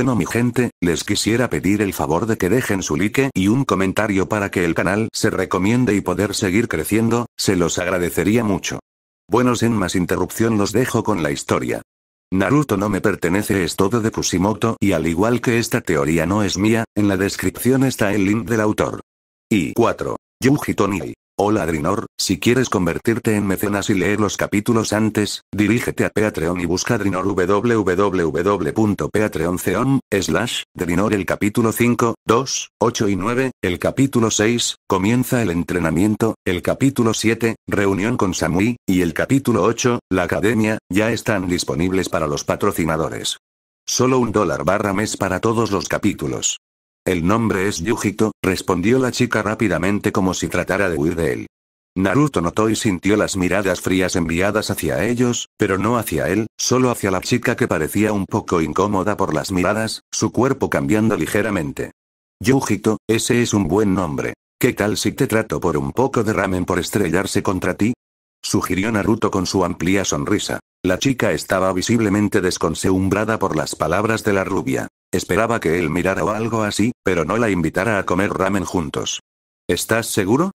Bueno mi gente, les quisiera pedir el favor de que dejen su like y un comentario para que el canal se recomiende y poder seguir creciendo, se los agradecería mucho. Bueno sin más interrupción los dejo con la historia. Naruto no me pertenece es todo de Kushimoto y al igual que esta teoría no es mía, en la descripción está el link del autor. Y 4. Yuji Hola Drinor, si quieres convertirte en mecenas y leer los capítulos antes, dirígete a Patreon y busca Drinor www.patreon.com, slash, Drinor el capítulo 5, 2, 8 y 9, el capítulo 6, comienza el entrenamiento, el capítulo 7, reunión con Samui, y el capítulo 8, la academia, ya están disponibles para los patrocinadores. Solo un dólar barra mes para todos los capítulos. El nombre es Yujito, respondió la chica rápidamente como si tratara de huir de él. Naruto notó y sintió las miradas frías enviadas hacia ellos, pero no hacia él, solo hacia la chica que parecía un poco incómoda por las miradas, su cuerpo cambiando ligeramente. Yujito, ese es un buen nombre. ¿Qué tal si te trato por un poco de ramen por estrellarse contra ti? Sugirió Naruto con su amplia sonrisa. La chica estaba visiblemente desconseumbrada por las palabras de la rubia. Esperaba que él mirara o algo así, pero no la invitara a comer ramen juntos. ¿Estás seguro?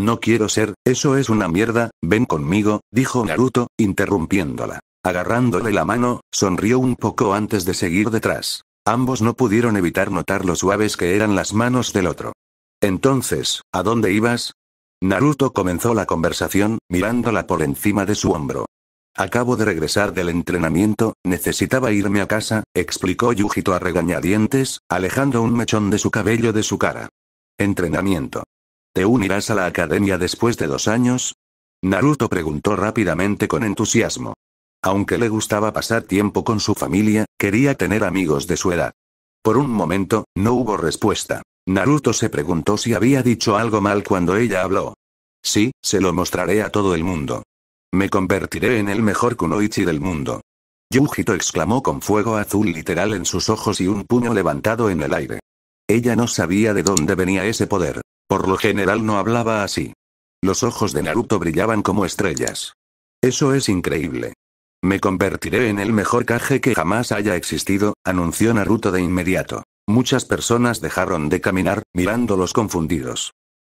No quiero ser, eso es una mierda, ven conmigo, dijo Naruto, interrumpiéndola. Agarrándole la mano, sonrió un poco antes de seguir detrás. Ambos no pudieron evitar notar lo suaves que eran las manos del otro. Entonces, ¿a dónde ibas? Naruto comenzó la conversación, mirándola por encima de su hombro. Acabo de regresar del entrenamiento, necesitaba irme a casa, explicó Yujito a regañadientes, alejando un mechón de su cabello de su cara. Entrenamiento. ¿Te unirás a la academia después de dos años? Naruto preguntó rápidamente con entusiasmo. Aunque le gustaba pasar tiempo con su familia, quería tener amigos de su edad. Por un momento, no hubo respuesta. Naruto se preguntó si había dicho algo mal cuando ella habló. Sí, se lo mostraré a todo el mundo. Me convertiré en el mejor kunoichi del mundo. Yujito exclamó con fuego azul literal en sus ojos y un puño levantado en el aire. Ella no sabía de dónde venía ese poder. Por lo general no hablaba así. Los ojos de Naruto brillaban como estrellas. Eso es increíble. Me convertiré en el mejor Kage que jamás haya existido, anunció Naruto de inmediato. Muchas personas dejaron de caminar, mirándolos confundidos.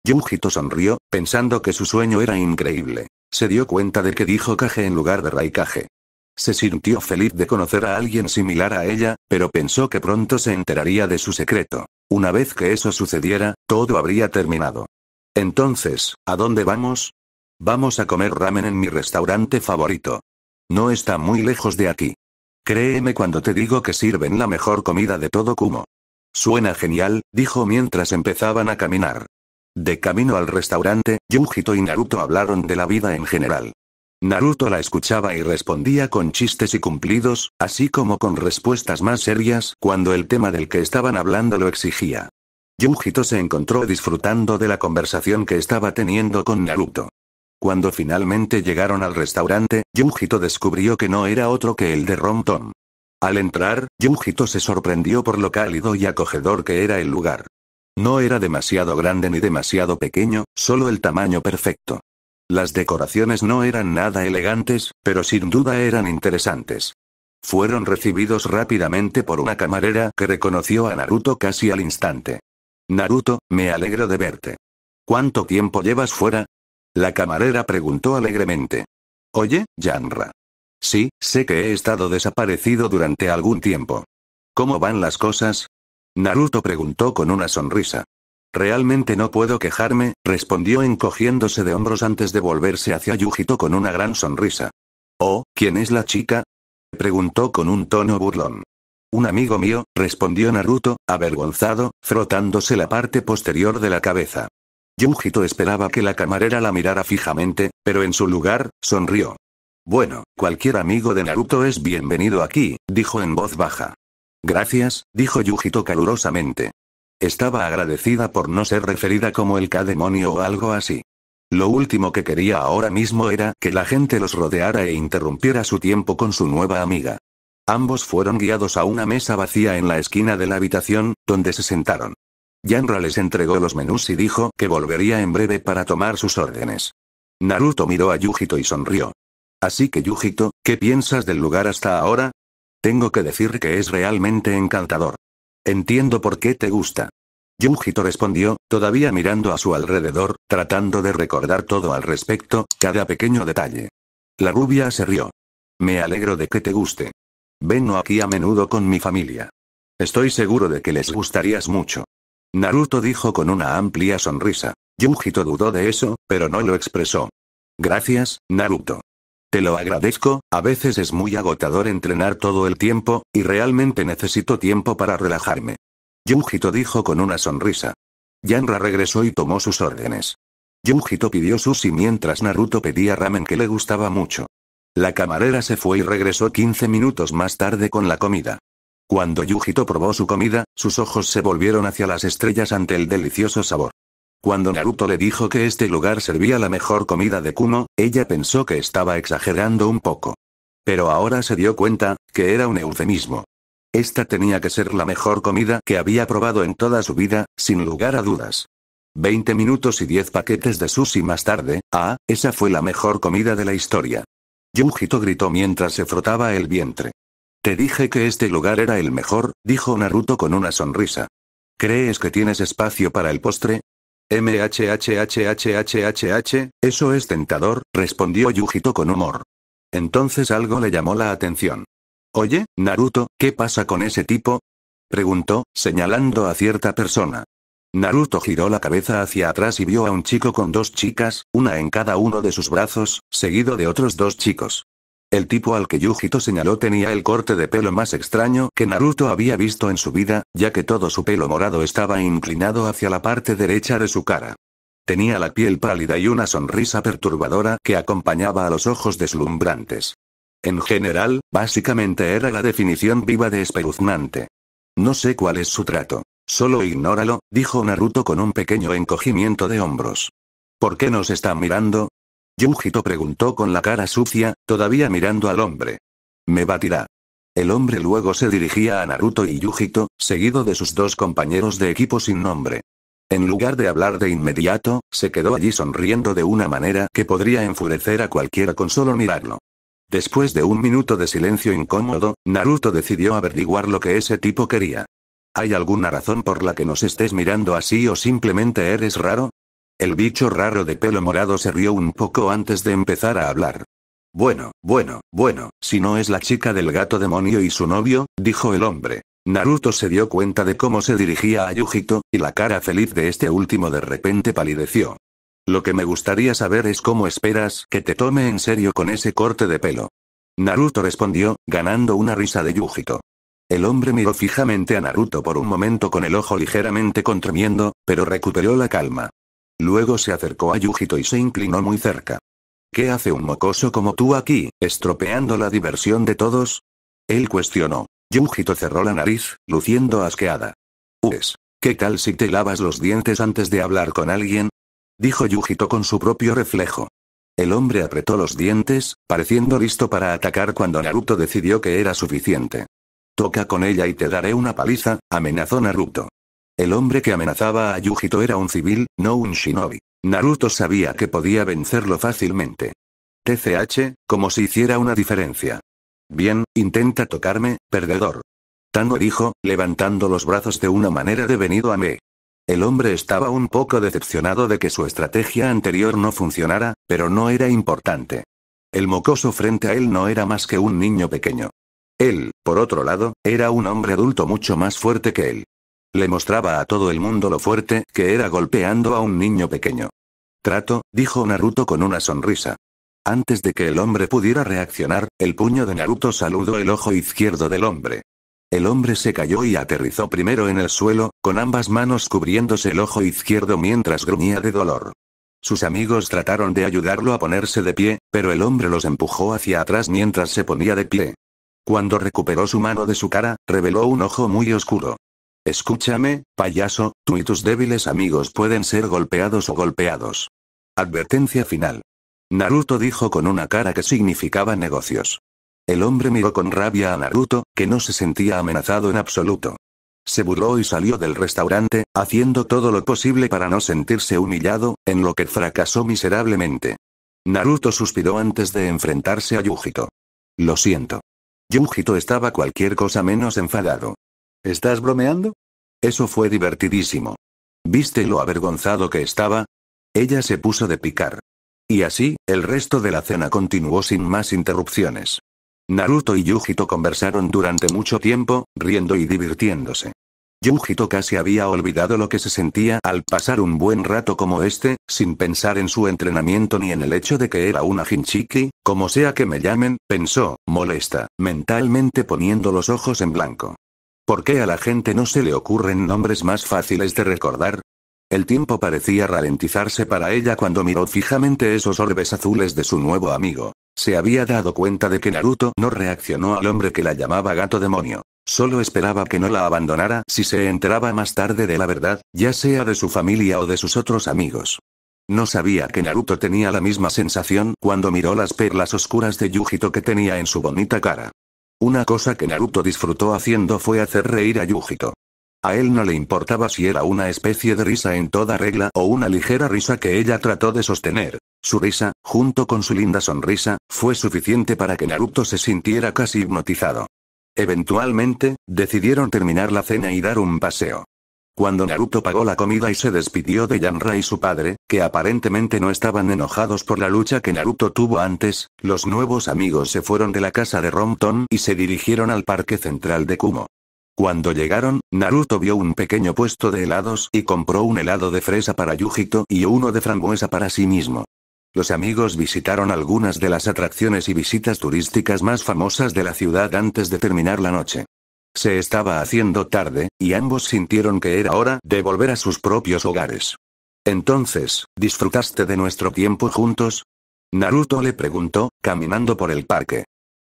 Yujito sonrió, pensando que su sueño era increíble. Se dio cuenta de que dijo caje en lugar de Raikage. Se sintió feliz de conocer a alguien similar a ella, pero pensó que pronto se enteraría de su secreto. Una vez que eso sucediera, todo habría terminado. Entonces, ¿a dónde vamos? Vamos a comer ramen en mi restaurante favorito. No está muy lejos de aquí. Créeme cuando te digo que sirven la mejor comida de todo Kumo. Suena genial, dijo mientras empezaban a caminar. De camino al restaurante, Yungito y Naruto hablaron de la vida en general. Naruto la escuchaba y respondía con chistes y cumplidos, así como con respuestas más serias cuando el tema del que estaban hablando lo exigía. Yujito se encontró disfrutando de la conversación que estaba teniendo con Naruto. Cuando finalmente llegaron al restaurante, Yujito descubrió que no era otro que el de Rom Tom. Al entrar, Yujito se sorprendió por lo cálido y acogedor que era el lugar. No era demasiado grande ni demasiado pequeño, solo el tamaño perfecto. Las decoraciones no eran nada elegantes, pero sin duda eran interesantes. Fueron recibidos rápidamente por una camarera que reconoció a Naruto casi al instante. Naruto, me alegro de verte. ¿Cuánto tiempo llevas fuera? La camarera preguntó alegremente. Oye, Janra. Sí, sé que he estado desaparecido durante algún tiempo. ¿Cómo van las cosas? Naruto preguntó con una sonrisa. Realmente no puedo quejarme, respondió encogiéndose de hombros antes de volverse hacia Yujito con una gran sonrisa. Oh, ¿quién es la chica? preguntó con un tono burlón. Un amigo mío, respondió Naruto, avergonzado, frotándose la parte posterior de la cabeza. Yujito esperaba que la camarera la mirara fijamente, pero en su lugar, sonrió. Bueno, cualquier amigo de Naruto es bienvenido aquí, dijo en voz baja. Gracias, dijo Yujito calurosamente. Estaba agradecida por no ser referida como el K-demonio o algo así. Lo último que quería ahora mismo era que la gente los rodeara e interrumpiera su tiempo con su nueva amiga. Ambos fueron guiados a una mesa vacía en la esquina de la habitación, donde se sentaron. Yanra les entregó los menús y dijo que volvería en breve para tomar sus órdenes. Naruto miró a Yujito y sonrió. Así que Yujito, ¿qué piensas del lugar hasta ahora? Tengo que decir que es realmente encantador. Entiendo por qué te gusta. Yujito respondió, todavía mirando a su alrededor, tratando de recordar todo al respecto, cada pequeño detalle. La rubia se rió. Me alegro de que te guste. Vengo aquí a menudo con mi familia. Estoy seguro de que les gustarías mucho. Naruto dijo con una amplia sonrisa. Yujito dudó de eso, pero no lo expresó. Gracias, Naruto. Te lo agradezco, a veces es muy agotador entrenar todo el tiempo, y realmente necesito tiempo para relajarme. Yujito dijo con una sonrisa. Yanra regresó y tomó sus órdenes. Yujito pidió sushi mientras Naruto pedía ramen que le gustaba mucho. La camarera se fue y regresó 15 minutos más tarde con la comida. Cuando Yujito probó su comida, sus ojos se volvieron hacia las estrellas ante el delicioso sabor. Cuando Naruto le dijo que este lugar servía la mejor comida de Kumo, ella pensó que estaba exagerando un poco. Pero ahora se dio cuenta, que era un eufemismo. Esta tenía que ser la mejor comida que había probado en toda su vida, sin lugar a dudas. Veinte minutos y diez paquetes de sushi más tarde, ah, esa fue la mejor comida de la historia. Yujito gritó mientras se frotaba el vientre. Te dije que este lugar era el mejor, dijo Naruto con una sonrisa. ¿Crees que tienes espacio para el postre? MHHHHHHH, eso es tentador, respondió Yujito con humor. Entonces algo le llamó la atención. Oye, Naruto, ¿qué pasa con ese tipo? preguntó, señalando a cierta persona. Naruto giró la cabeza hacia atrás y vio a un chico con dos chicas, una en cada uno de sus brazos, seguido de otros dos chicos. El tipo al que Yujito señaló tenía el corte de pelo más extraño que Naruto había visto en su vida, ya que todo su pelo morado estaba inclinado hacia la parte derecha de su cara. Tenía la piel pálida y una sonrisa perturbadora que acompañaba a los ojos deslumbrantes. En general, básicamente era la definición viva de espeluznante. No sé cuál es su trato. Solo ignóralo, dijo Naruto con un pequeño encogimiento de hombros. ¿Por qué nos está mirando? Yujito preguntó con la cara sucia, todavía mirando al hombre. Me batirá. El hombre luego se dirigía a Naruto y Yujito, seguido de sus dos compañeros de equipo sin nombre. En lugar de hablar de inmediato, se quedó allí sonriendo de una manera que podría enfurecer a cualquiera con solo mirarlo. Después de un minuto de silencio incómodo, Naruto decidió averiguar lo que ese tipo quería. ¿Hay alguna razón por la que nos estés mirando así o simplemente eres raro? El bicho raro de pelo morado se rió un poco antes de empezar a hablar. Bueno, bueno, bueno, si no es la chica del gato demonio y su novio, dijo el hombre. Naruto se dio cuenta de cómo se dirigía a Yujito, y la cara feliz de este último de repente palideció. Lo que me gustaría saber es cómo esperas que te tome en serio con ese corte de pelo. Naruto respondió, ganando una risa de Yujito. El hombre miró fijamente a Naruto por un momento con el ojo ligeramente contrimiendo, pero recuperó la calma. Luego se acercó a Yujito y se inclinó muy cerca. ¿Qué hace un mocoso como tú aquí, estropeando la diversión de todos? Él cuestionó. Yujito cerró la nariz, luciendo asqueada. Ues, ¿qué tal si te lavas los dientes antes de hablar con alguien? Dijo Yujito con su propio reflejo. El hombre apretó los dientes, pareciendo listo para atacar cuando Naruto decidió que era suficiente. Toca con ella y te daré una paliza, amenazó Naruto. El hombre que amenazaba a Yujito era un civil, no un shinobi. Naruto sabía que podía vencerlo fácilmente. TCH, como si hiciera una diferencia. Bien, intenta tocarme, perdedor. Tano dijo, levantando los brazos de una manera devenido a me El hombre estaba un poco decepcionado de que su estrategia anterior no funcionara, pero no era importante. El mocoso frente a él no era más que un niño pequeño. Él, por otro lado, era un hombre adulto mucho más fuerte que él. Le mostraba a todo el mundo lo fuerte que era golpeando a un niño pequeño. Trato, dijo Naruto con una sonrisa. Antes de que el hombre pudiera reaccionar, el puño de Naruto saludó el ojo izquierdo del hombre. El hombre se cayó y aterrizó primero en el suelo, con ambas manos cubriéndose el ojo izquierdo mientras gruñía de dolor. Sus amigos trataron de ayudarlo a ponerse de pie, pero el hombre los empujó hacia atrás mientras se ponía de pie. Cuando recuperó su mano de su cara, reveló un ojo muy oscuro. Escúchame, payaso, tú y tus débiles amigos pueden ser golpeados o golpeados. Advertencia final. Naruto dijo con una cara que significaba negocios. El hombre miró con rabia a Naruto, que no se sentía amenazado en absoluto. Se burló y salió del restaurante, haciendo todo lo posible para no sentirse humillado, en lo que fracasó miserablemente. Naruto suspiró antes de enfrentarse a Yujito. Lo siento. Yujito estaba cualquier cosa menos enfadado. ¿Estás bromeando? Eso fue divertidísimo. ¿Viste lo avergonzado que estaba? Ella se puso de picar. Y así, el resto de la cena continuó sin más interrupciones. Naruto y Yujito conversaron durante mucho tiempo, riendo y divirtiéndose. Yujito casi había olvidado lo que se sentía al pasar un buen rato como este, sin pensar en su entrenamiento ni en el hecho de que era una Hinchiki, como sea que me llamen, pensó, molesta, mentalmente poniendo los ojos en blanco. ¿Por qué a la gente no se le ocurren nombres más fáciles de recordar? El tiempo parecía ralentizarse para ella cuando miró fijamente esos orbes azules de su nuevo amigo. Se había dado cuenta de que Naruto no reaccionó al hombre que la llamaba gato demonio. Solo esperaba que no la abandonara si se enteraba más tarde de la verdad, ya sea de su familia o de sus otros amigos. No sabía que Naruto tenía la misma sensación cuando miró las perlas oscuras de Yujito que tenía en su bonita cara. Una cosa que Naruto disfrutó haciendo fue hacer reír a Yujito. A él no le importaba si era una especie de risa en toda regla o una ligera risa que ella trató de sostener. Su risa, junto con su linda sonrisa, fue suficiente para que Naruto se sintiera casi hipnotizado. Eventualmente, decidieron terminar la cena y dar un paseo. Cuando Naruto pagó la comida y se despidió de Yanra y su padre, que aparentemente no estaban enojados por la lucha que Naruto tuvo antes, los nuevos amigos se fueron de la casa de Romton y se dirigieron al parque central de Kumo. Cuando llegaron, Naruto vio un pequeño puesto de helados y compró un helado de fresa para Yujito y uno de frambuesa para sí mismo. Los amigos visitaron algunas de las atracciones y visitas turísticas más famosas de la ciudad antes de terminar la noche. Se estaba haciendo tarde, y ambos sintieron que era hora de volver a sus propios hogares. Entonces, ¿disfrutaste de nuestro tiempo juntos? Naruto le preguntó, caminando por el parque.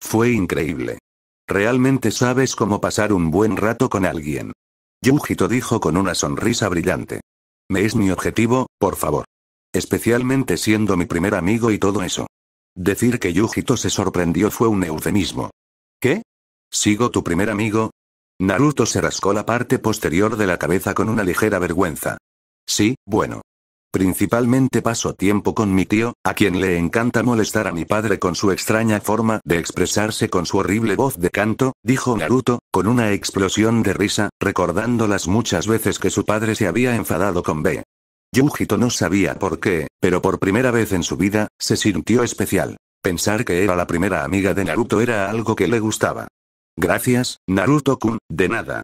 Fue increíble. Realmente sabes cómo pasar un buen rato con alguien. Yujito dijo con una sonrisa brillante. Me es mi objetivo, por favor. Especialmente siendo mi primer amigo y todo eso. Decir que Yujito se sorprendió fue un eufemismo. ¿Qué? ¿Sigo tu primer amigo? Naruto se rascó la parte posterior de la cabeza con una ligera vergüenza. Sí, bueno. Principalmente paso tiempo con mi tío, a quien le encanta molestar a mi padre con su extraña forma de expresarse con su horrible voz de canto, dijo Naruto, con una explosión de risa, recordando las muchas veces que su padre se había enfadado con B. Yujito no sabía por qué, pero por primera vez en su vida, se sintió especial. Pensar que era la primera amiga de Naruto era algo que le gustaba. Gracias, Naruto-kun, de nada.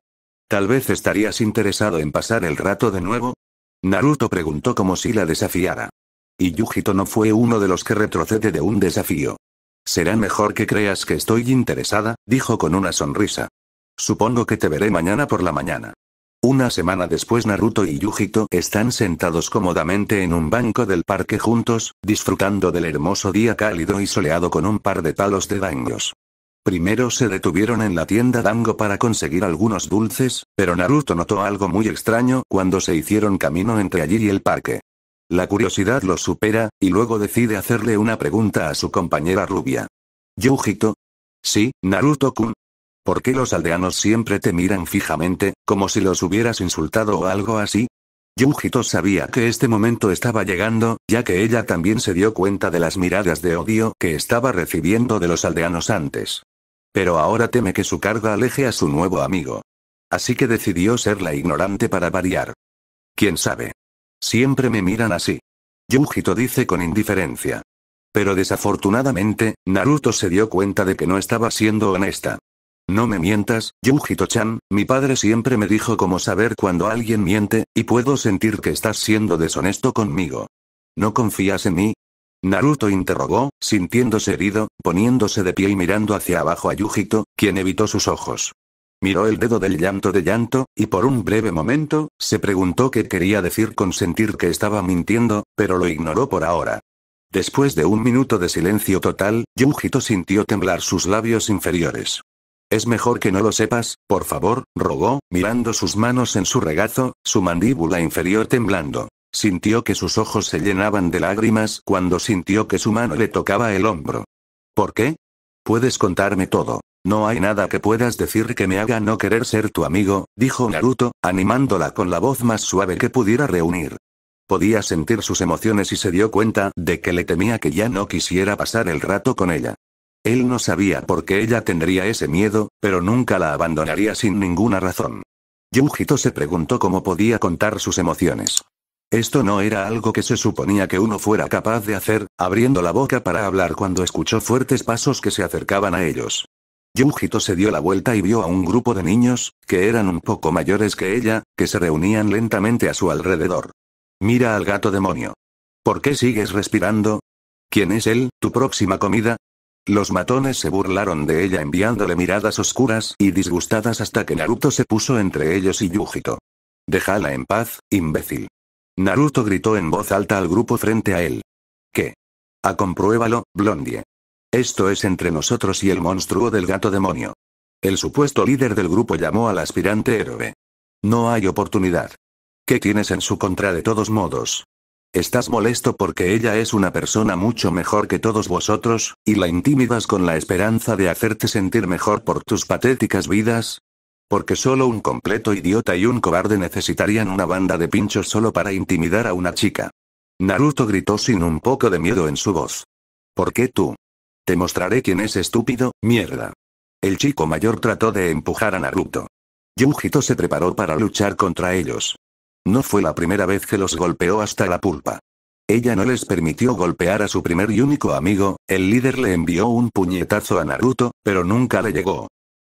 Tal vez estarías interesado en pasar el rato de nuevo. Naruto preguntó como si la desafiara. Y Yujito no fue uno de los que retrocede de un desafío. Será mejor que creas que estoy interesada, dijo con una sonrisa. Supongo que te veré mañana por la mañana. Una semana después Naruto y Yujito están sentados cómodamente en un banco del parque juntos, disfrutando del hermoso día cálido y soleado con un par de palos de daños. Primero se detuvieron en la tienda Dango para conseguir algunos dulces, pero Naruto notó algo muy extraño cuando se hicieron camino entre allí y el parque. La curiosidad lo supera, y luego decide hacerle una pregunta a su compañera rubia. ¿Yujito? Sí, Naruto-kun. ¿Por qué los aldeanos siempre te miran fijamente, como si los hubieras insultado o algo así? Yujito sabía que este momento estaba llegando, ya que ella también se dio cuenta de las miradas de odio que estaba recibiendo de los aldeanos antes. Pero ahora teme que su carga aleje a su nuevo amigo. Así que decidió ser la ignorante para variar. ¿Quién sabe? Siempre me miran así. Yujito dice con indiferencia. Pero desafortunadamente, Naruto se dio cuenta de que no estaba siendo honesta. No me mientas, Yujito-chan, mi padre siempre me dijo cómo saber cuando alguien miente, y puedo sentir que estás siendo deshonesto conmigo. ¿No confías en mí? Naruto interrogó, sintiéndose herido, poniéndose de pie y mirando hacia abajo a Yujito, quien evitó sus ojos. Miró el dedo del llanto de llanto, y por un breve momento, se preguntó qué quería decir con sentir que estaba mintiendo, pero lo ignoró por ahora. Después de un minuto de silencio total, Yujito sintió temblar sus labios inferiores. Es mejor que no lo sepas, por favor, rogó, mirando sus manos en su regazo, su mandíbula inferior temblando. Sintió que sus ojos se llenaban de lágrimas cuando sintió que su mano le tocaba el hombro. ¿Por qué? Puedes contarme todo. No hay nada que puedas decir que me haga no querer ser tu amigo, dijo Naruto, animándola con la voz más suave que pudiera reunir. Podía sentir sus emociones y se dio cuenta de que le temía que ya no quisiera pasar el rato con ella. Él no sabía por qué ella tendría ese miedo, pero nunca la abandonaría sin ninguna razón. Yujito se preguntó cómo podía contar sus emociones. Esto no era algo que se suponía que uno fuera capaz de hacer, abriendo la boca para hablar cuando escuchó fuertes pasos que se acercaban a ellos. Yujito se dio la vuelta y vio a un grupo de niños, que eran un poco mayores que ella, que se reunían lentamente a su alrededor. Mira al gato demonio. ¿Por qué sigues respirando? ¿Quién es él, tu próxima comida? Los matones se burlaron de ella enviándole miradas oscuras y disgustadas hasta que Naruto se puso entre ellos y Yujito. Déjala en paz, imbécil. Naruto gritó en voz alta al grupo frente a él. ¿Qué? A ah, compruébalo, Blondie. Esto es entre nosotros y el monstruo del gato demonio. El supuesto líder del grupo llamó al aspirante héroe. No hay oportunidad. ¿Qué tienes en su contra de todos modos? Estás molesto porque ella es una persona mucho mejor que todos vosotros, y la intimidas con la esperanza de hacerte sentir mejor por tus patéticas vidas, porque solo un completo idiota y un cobarde necesitarían una banda de pinchos solo para intimidar a una chica. Naruto gritó sin un poco de miedo en su voz. ¿Por qué tú? Te mostraré quién es estúpido, mierda. El chico mayor trató de empujar a Naruto. Yujito se preparó para luchar contra ellos. No fue la primera vez que los golpeó hasta la pulpa. Ella no les permitió golpear a su primer y único amigo, el líder le envió un puñetazo a Naruto, pero nunca le llegó.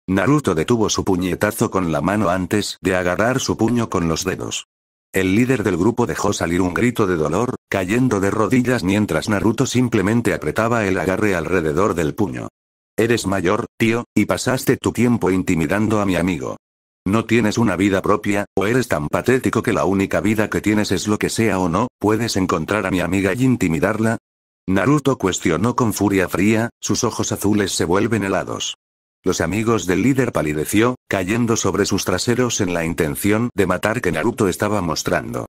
Naruto detuvo su puñetazo con la mano antes de agarrar su puño con los dedos. El líder del grupo dejó salir un grito de dolor, cayendo de rodillas mientras Naruto simplemente apretaba el agarre alrededor del puño. Eres mayor, tío, y pasaste tu tiempo intimidando a mi amigo. No tienes una vida propia, o eres tan patético que la única vida que tienes es lo que sea o no, puedes encontrar a mi amiga y intimidarla. Naruto cuestionó con furia fría, sus ojos azules se vuelven helados. Los amigos del líder palideció, cayendo sobre sus traseros en la intención de matar que Naruto estaba mostrando.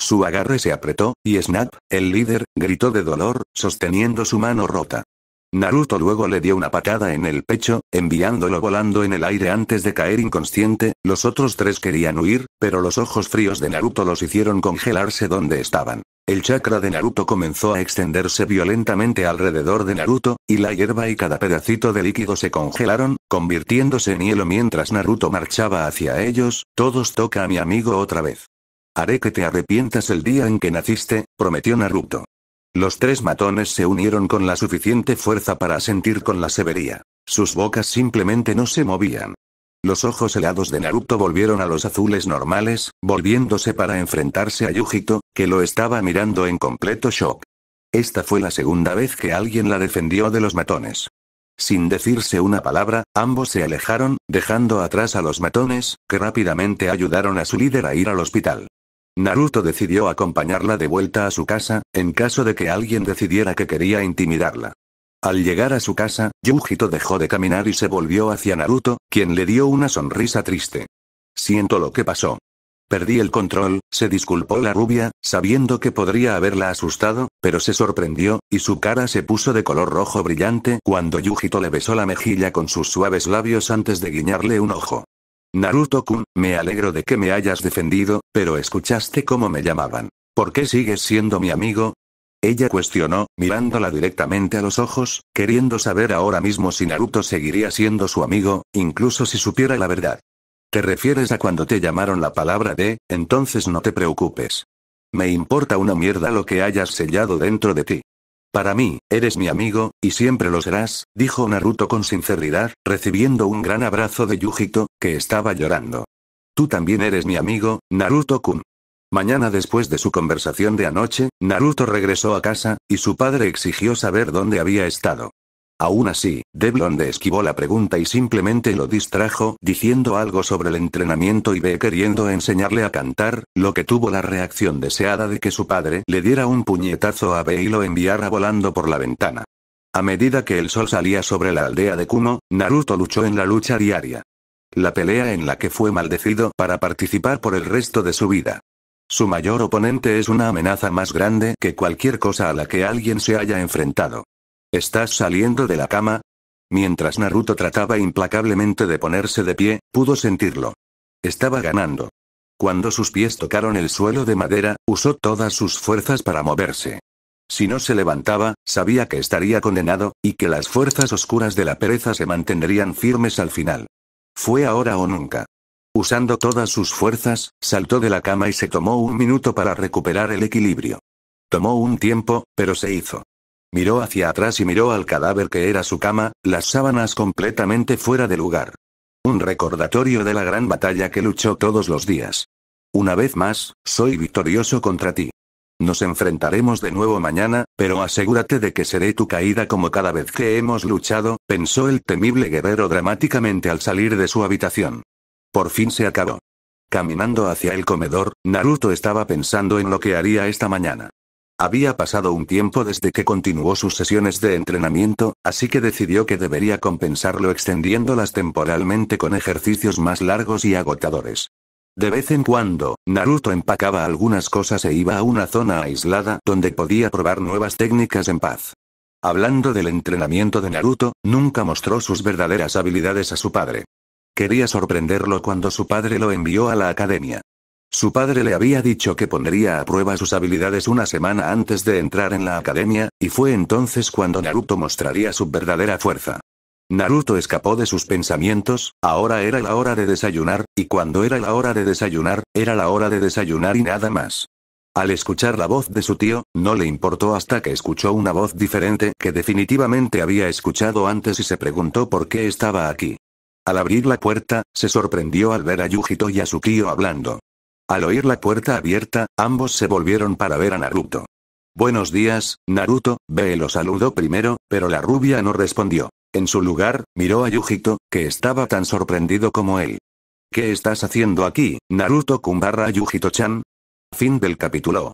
Su agarre se apretó, y Snap, el líder, gritó de dolor, sosteniendo su mano rota. Naruto luego le dio una patada en el pecho, enviándolo volando en el aire antes de caer inconsciente, los otros tres querían huir, pero los ojos fríos de Naruto los hicieron congelarse donde estaban. El chakra de Naruto comenzó a extenderse violentamente alrededor de Naruto, y la hierba y cada pedacito de líquido se congelaron, convirtiéndose en hielo mientras Naruto marchaba hacia ellos, todos toca a mi amigo otra vez. Haré que te arrepientas el día en que naciste, prometió Naruto. Los tres matones se unieron con la suficiente fuerza para sentir con la severía. Sus bocas simplemente no se movían. Los ojos helados de Naruto volvieron a los azules normales, volviéndose para enfrentarse a Yujito, que lo estaba mirando en completo shock. Esta fue la segunda vez que alguien la defendió de los matones. Sin decirse una palabra, ambos se alejaron, dejando atrás a los matones, que rápidamente ayudaron a su líder a ir al hospital. Naruto decidió acompañarla de vuelta a su casa, en caso de que alguien decidiera que quería intimidarla. Al llegar a su casa, Yujito dejó de caminar y se volvió hacia Naruto, quien le dio una sonrisa triste. Siento lo que pasó. Perdí el control, se disculpó la rubia, sabiendo que podría haberla asustado, pero se sorprendió, y su cara se puso de color rojo brillante cuando Yujito le besó la mejilla con sus suaves labios antes de guiñarle un ojo. Naruto-kun, me alegro de que me hayas defendido, pero escuchaste cómo me llamaban. ¿Por qué sigues siendo mi amigo? Ella cuestionó, mirándola directamente a los ojos, queriendo saber ahora mismo si Naruto seguiría siendo su amigo, incluso si supiera la verdad. ¿Te refieres a cuando te llamaron la palabra de, entonces no te preocupes? Me importa una mierda lo que hayas sellado dentro de ti. Para mí, eres mi amigo, y siempre lo serás, dijo Naruto con sinceridad, recibiendo un gran abrazo de Yujito, que estaba llorando. Tú también eres mi amigo, Naruto-kun. Mañana después de su conversación de anoche, Naruto regresó a casa, y su padre exigió saber dónde había estado. Aún así, Deblonde esquivó la pregunta y simplemente lo distrajo, diciendo algo sobre el entrenamiento y B queriendo enseñarle a cantar, lo que tuvo la reacción deseada de que su padre le diera un puñetazo a B y lo enviara volando por la ventana. A medida que el sol salía sobre la aldea de Kumo, Naruto luchó en la lucha diaria. La pelea en la que fue maldecido para participar por el resto de su vida. Su mayor oponente es una amenaza más grande que cualquier cosa a la que alguien se haya enfrentado. ¿Estás saliendo de la cama? Mientras Naruto trataba implacablemente de ponerse de pie, pudo sentirlo. Estaba ganando. Cuando sus pies tocaron el suelo de madera, usó todas sus fuerzas para moverse. Si no se levantaba, sabía que estaría condenado, y que las fuerzas oscuras de la pereza se mantendrían firmes al final. Fue ahora o nunca. Usando todas sus fuerzas, saltó de la cama y se tomó un minuto para recuperar el equilibrio. Tomó un tiempo, pero se hizo. Miró hacia atrás y miró al cadáver que era su cama, las sábanas completamente fuera de lugar. Un recordatorio de la gran batalla que luchó todos los días. Una vez más, soy victorioso contra ti. Nos enfrentaremos de nuevo mañana, pero asegúrate de que seré tu caída como cada vez que hemos luchado, pensó el temible guerrero dramáticamente al salir de su habitación. Por fin se acabó. Caminando hacia el comedor, Naruto estaba pensando en lo que haría esta mañana. Había pasado un tiempo desde que continuó sus sesiones de entrenamiento, así que decidió que debería compensarlo extendiéndolas temporalmente con ejercicios más largos y agotadores. De vez en cuando, Naruto empacaba algunas cosas e iba a una zona aislada donde podía probar nuevas técnicas en paz. Hablando del entrenamiento de Naruto, nunca mostró sus verdaderas habilidades a su padre. Quería sorprenderlo cuando su padre lo envió a la academia. Su padre le había dicho que pondría a prueba sus habilidades una semana antes de entrar en la academia, y fue entonces cuando Naruto mostraría su verdadera fuerza. Naruto escapó de sus pensamientos, ahora era la hora de desayunar, y cuando era la hora de desayunar, era la hora de desayunar y nada más. Al escuchar la voz de su tío, no le importó hasta que escuchó una voz diferente que definitivamente había escuchado antes y se preguntó por qué estaba aquí. Al abrir la puerta, se sorprendió al ver a Yujito y a su tío hablando. Al oír la puerta abierta, ambos se volvieron para ver a Naruto. Buenos días, Naruto, ve lo saludó primero, pero la rubia no respondió. En su lugar, miró a Yujito, que estaba tan sorprendido como él. ¿Qué estás haciendo aquí, Naruto-kun Yujito-chan? Fin del capítulo.